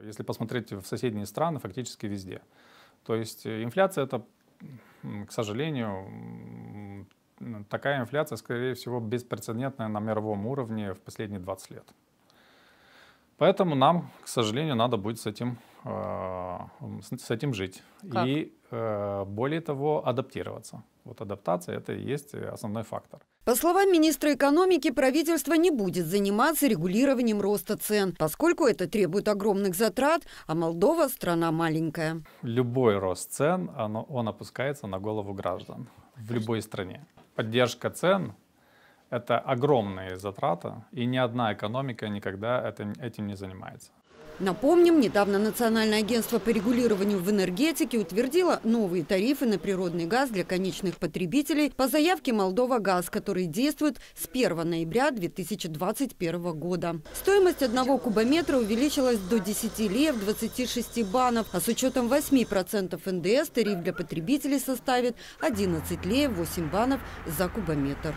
Если посмотреть в соседние страны, фактически везде. То есть э, инфляция это, к сожалению, такая инфляция, скорее всего, беспрецедентная на мировом уровне в последние 20 лет. Поэтому нам, к сожалению, надо будет с этим, э, с этим жить. Как? И э, более того, адаптироваться. Вот адаптация это и есть э, основной фактор. По словам министра экономики, правительство не будет заниматься регулированием роста цен, поскольку это требует огромных затрат, а Молдова – страна маленькая. Любой рост цен, оно, он опускается на голову граждан в любой стране. Поддержка цен это огромные затраты, и ни одна экономика никогда этим, этим не занимается. Напомним, недавно Национальное агентство по регулированию в энергетике утвердило новые тарифы на природный газ для конечных потребителей по заявке «Молдова Газ», которые действуют с 1 ноября 2021 года. Стоимость одного кубометра увеличилась до 10 лев 26 банов, а с учетом 8% НДС тариф для потребителей составит 11 лев 8 банов за кубометр.